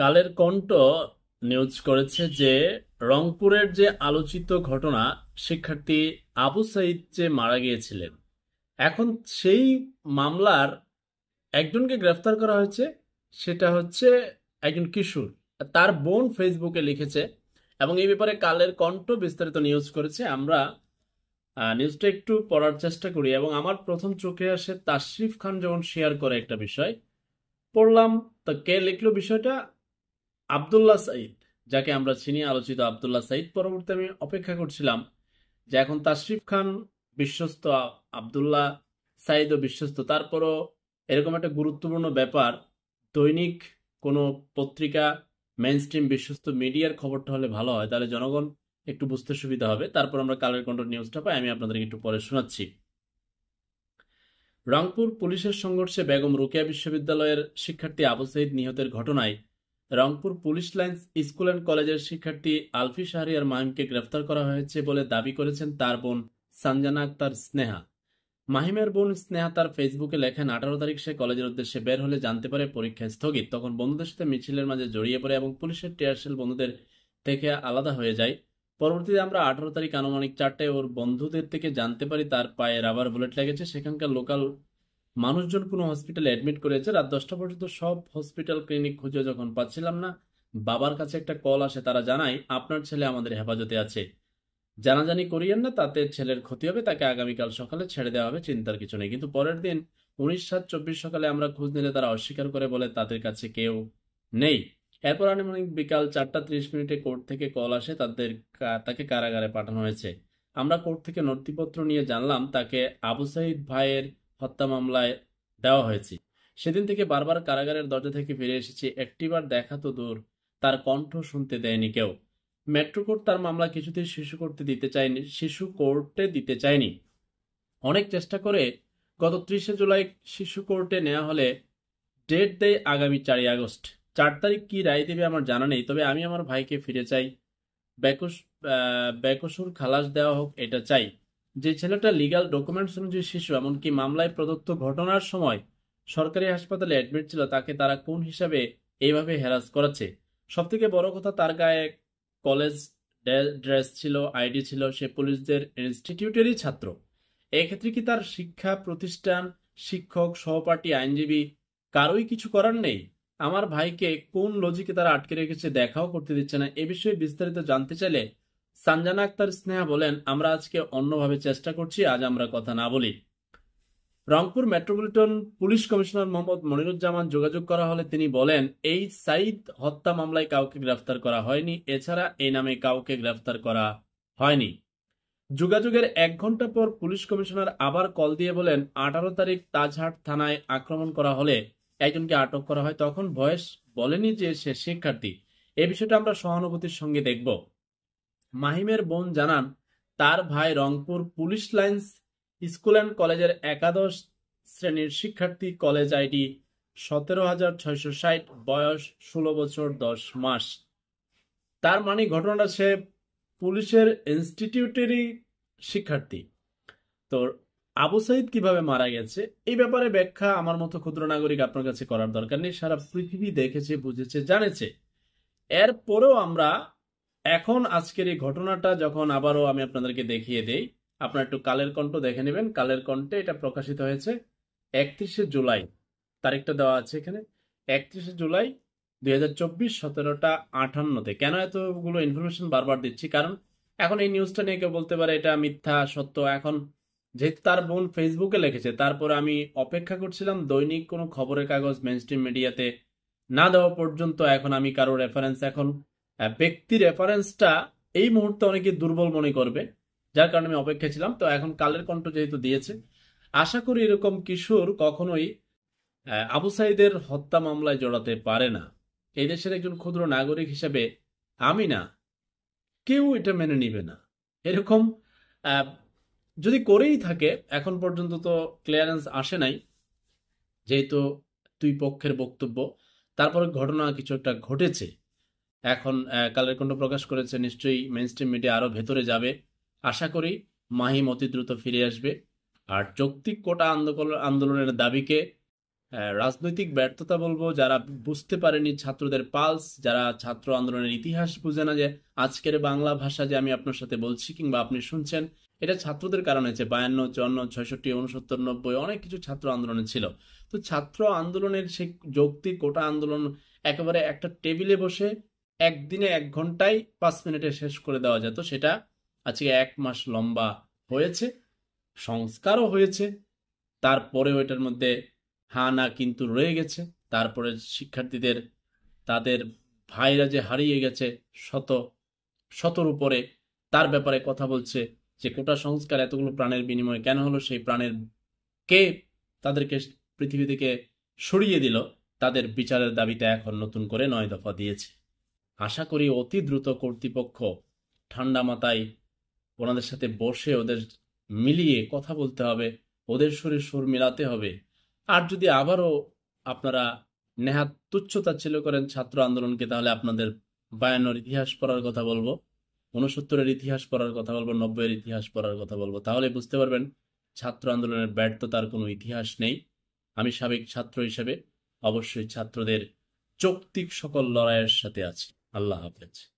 কালের কণ্ঠ নিউজ করেছে যে রংপুরের যে আলোচিত ঘটনা শিক্ষার্থী আবু সাইদ যে মারা গিয়েছিলেন এখন সেই মামলার একজনকে গ্রেফতার করা হয়েছে সেটা হচ্ছে একজন কিশোর তার বোন ফেসবুকে লিখেছে এবং এই ব্যাপারে কালের কণ্ঠ বিস্তারিত নিউজ করেছে আমরা নিউজটা একটু পড়ার চেষ্টা করি এবং আমার প্রথম চোখে আসে তাশরিফ খান যখন শেয়ার করে একটা বিষয় পড়লাম তো কে লিখলো বিষয়টা আবদুল্লাহ সাইদ যাকে আমরা চিনি আলোচিত আবদুল্লাহ সাইদ পরবর্তী আমি অপেক্ষা করছিলাম যে এখন তাশরিফ খান বিশ্বস্ত আবদুল্লাহ সাইদও বিশ্বস্ত তারপরও এরকম একটা গুরুত্বপূর্ণ ব্যাপার দৈনিক কোনো পত্রিকা মেন স্ট্রিম বিশ্বস্ত মিডিয়ার খবরটা হলে ভালো হয় তাহলে জনগণ একটু বুঝতে সুবিধা হবে তারপর আমরা কালের কন্ট্রোল নিউজটা পাই আমি আপনাদেরকে একটু পরে শোনাচ্ছি রংপুর পুলিশের সংঘর্ষে বেগম রোকেয়া বিশ্ববিদ্যালয়ের শিক্ষার্থী আবু সাইদ নিহতের ঘটনায় Rangpur police lines school and কলেজের শিক্ষার্থী আলফি শাহরিয়ার মাহিমকে গ্রেফতার করা হয়েছে বলে দাবি করেছেন তার বোন সানজানা আক্তার স্নেহা মাহিমের বোন স্নেহা তার ফেসবুকে লেখেন আঠারো তারিখ সে কলেজের উদ্দেশ্যে বের হলে জানতে পারে পরীক্ষা স্থগিত তখন বন্ধুদের সাথে মিছিলের মাঝে জড়িয়ে পড়ে এবং পুলিশের টিয়ারশেল বন্ধুদের থেকে আলাদা হয়ে যায় পরবর্তীতে আমরা আঠারো তারিখ আনুমানিক চারটায় ওর বন্ধুদের থেকে জানতে পারি তার পায়ে রাবার বুলেট লেগেছে সেখানকার লোকাল মানুষজন কোনো হসপিটালে অ্যাডমিট করেছে রাত দশটা পর্যন্ত সব হসপিটাল ক্লিনিক খুঁজে যখন পাচ্ছিলাম না বাবার কাছে একটা কল আসে তারা জানায় আপনার ছেলে আমাদের হেফাজতে আছে জানাজানি করিয়েন না তাতে ছেলের ক্ষতি হবে তাকে আগামীকাল সকালে ছেড়ে দেওয়া হবে চিন্তার কিছু নেই কিন্তু পরের দিন উনিশ সাত চব্বিশ সকালে আমরা খোঁজ নিলে তারা অস্বীকার করে বলে তাদের কাছে কেউ নেই এরপর আনুমানিক বিকাল চারটা ত্রিশ মিনিটে কোর্ট থেকে কল আসে তাদের তাকে কারাগারে পাঠানো হয়েছে আমরা কোর্ট থেকে নথিপত্র নিয়ে জানলাম তাকে আবু সাহিদ ভাইয়ের হত্যা মামলায় দেওয়া হয়েছে সেদিন থেকে বারবার কারাগারের দরজা থেকে ফিরে এসেছি একটিবার দেখা তো দূর তার কণ্ঠ শুনতে দেয়নি কেউ মেট্রো কোর্ট তার মামলা কিছুতেই শিশু করতে দিতে চায়নি শিশু কোর্টে দিতে চায়নি অনেক চেষ্টা করে গত ত্রিশে জুলাই শিশু কোর্টে নেওয়া হলে ডেট দেয় আগামী চারই আগস্ট চার তারিখ কি রায় দেবে আমার জানা নেই তবে আমি আমার ভাইকে ফিরে চাই ব্যাকস ব্যাকসুর খালাস দেওয়া হোক এটা চাই যে ছেলেটা লিগাল ডকুমেন্টস অনুযায়ী শিশু এমনকি মামলায় প্রদত্ত ঘটনার সময় সরকারি হাসপাতালে অ্যাডমিট ছিল তাকে তারা কোন হিসাবে এইভাবে হ্যারাস করেছে সবথেকে বড় কথা তার গায়ে কলেজ ড্রেস ছিল আইডি ছিল সে পুলিশদের ইনস্টিটিউটেরই ছাত্র এক্ষেত্রে কি তার শিক্ষা প্রতিষ্ঠান শিক্ষক সহপাঠী আইনজীবী কারোই কিছু করার নেই আমার ভাইকে কোন লজিকে তারা আটকে রেখেছে দেখাও করতে দিচ্ছে না এ বিষয়ে বিস্তারিত জানতে চাইলে সানজানা আক্তার স্নেহা বলেন আমরা আজকে অন্যভাবে চেষ্টা করছি আজ আমরা কথা না বলি Rangpur metropolitan police commissioner Mohammad Moniruzzaman যোগাযোগ করা হলে তিনি বলেন এই সাইদ হত্যা মামলায় কাউকে গ্রেফতার করা হয়নি এছাড়া এই নামে কাউকে গ্রেফতার করা হয়নি যোগাযোগের এক ঘন্টা পর পুলিশ কমিশনার আবার কল দিয়ে বলেন আঠারো তারিখ তাজহাট থানায় আক্রমণ করা হলে একজনকে আটক করা হয় তখন ভয়েস বলেনি যে সে শিক্ষার্থী এ বিষয়টা আমরা সহানুভূতির সঙ্গে দেখব মাহিমের বোন জানান তার ভাই Rangpur police lines school and কলেজের একাদশ শ্রেণীর শিক্ষার্থী কলেজ আইডি সতেরো হাজার ছয়শো ষাট বয়স ষোলো বছর দশ মাস তার মানে ঘটনাটা সে পুলিশের ইনস্টিটিউটেরই শিক্ষার্থী তো আবু সাইদ কিভাবে মারা গেছে এই ব্যাপারে ব্যাখ্যা আমার মতো ক্ষুদ্র নাগরিক আপনার কাছে করার দরকার নেই সারা পৃথিবী দেখেছে বুঝেছে জানেছে এরপরেও আমরা এখন আজকের এই ঘটনাটা যখন আবারও আমি আপনাদেরকে দেখিয়ে দেই আপনারা একটু কালের কণ্ঠ দেখে নেবেন কালের কণ্ঠে এটা প্রকাশিত হয়েছে একত্রিশে জুলাই তারিখটা দেওয়া আছে এখানে একত্রিশে জুলাই দুই হাজার চব্বিশ সতেরোটা আঠান্নতে কেন এতগুলো ইনফরমেশন বারবার দিচ্ছি কারণ এখন এই নিউজটা নিয়ে কেউ বলতে পারে এটা মিথ্যা সত্য এখন যেহেতু তার বোন ফেসবুকে লিখেছে তারপর আমি অপেক্ষা করছিলাম দৈনিক কোনো খবরের কাগজ মেনস্ট্রিম মিডিয়াতে না দেওয়া পর্যন্ত এখন আমি কারো রেফারেন্স এখন ব্যক্তি রেফারেন্সটা এই মুহূর্তে অনেকে দুর্বল মনে করবে যার কারণে আমি অপেক্ষা ছিলাম তো এখন কালের কণ্ঠ যেহেতু দিয়েছে আশা করি এরকম কিশোর কখনোই আবু সাইদের হত্যা মামলায় জড়াতে পারে না এই দেশের একজন ক্ষুদ্র নাগরিক হিসাবে আমি না কেউ এটা মেনে নিবে না এরকম যদি করেই থাকে এখন পর্যন্ত তো ক্লিয়ারেন্স আসে নাই যেহেতু দুই পক্ষের বক্তব্য তারপরে ঘটনা কিছু একটা ঘটেছে এখন কালের কণ্ঠ প্রকাশ করেছে নিশ্চয়ই মেন স্ট্রিম মিডিয়া আরও ভেতরে যাবে আশা করি মাহিম অতি দ্রুত ফিরে আসবে আর যৌক্তিক কোটা আন্দোলন আন্দোলনের দাবিকে রাজনৈতিক ব্যর্থতা বলবো যারা বুঝতে পারেনি ছাত্রদের পালস যারা ছাত্র আন্দোলনের ইতিহাস বুঝে না যে আজকের বাংলা ভাষা যে আমি আপনার সাথে বলছি কিংবা আপনি শুনছেন এটা ছাত্রদের কারণে যে বায়ান্ন চুয়ান্ন ছয়ষট্টি উনসত্তর নব্বই অনেক কিছু ছাত্র আন্দোলনে ছিল তো ছাত্র আন্দোলনের সেই যৌক্তিক কোটা আন্দোলন একেবারে একটা টেবিলে বসে একদিনে এক ঘন্টায় পাঁচ মিনিটে শেষ করে দেওয়া যেত সেটা আজকে এক মাস লম্বা হয়েছে সংস্কারও হয়েছে তারপরে ওইটার মধ্যে হা না কিন্তু রয়ে গেছে তারপরে শিক্ষার্থীদের তাদের ভাইরা যে হারিয়ে গেছে শত শতর উপরে তার ব্যাপারে কথা বলছে যে কোটা সংস্কার এতগুলো প্রাণের বিনিময়ে কেন হলো সেই প্রাণের কে তাদেরকে পৃথিবী থেকে সরিয়ে দিল তাদের বিচারের দাবিতে এখন নতুন করে নয় দফা দিয়েছে আশা করি অতি দ্রুত কর্তৃপক্ষ ঠান্ডা মাথায় ওনাদের সাথে বসে ওদের মিলিয়ে কথা বলতে হবে ওদের সুরে সুর মিলাতে হবে আর যদি আবারও আপনারা নেহাত তুচ্ছতা ছিল করেন ছাত্র আন্দোলনকে তাহলে আপনাদের বায়ানোর ইতিহাস পড়ার কথা বলবো ঊনসত্তরের ইতিহাস পড়ার কথা বলবো নব্বইয়ের ইতিহাস পড়ার কথা বলবো তাহলে বুঝতে পারবেন ছাত্র আন্দোলনের ব্যর্থতার কোনো ইতিহাস নেই আমি সাবেক ছাত্র হিসেবে অবশ্যই ছাত্রদের চৌক্তিক সকল লড়াইয়ের সাথে আছি I love it.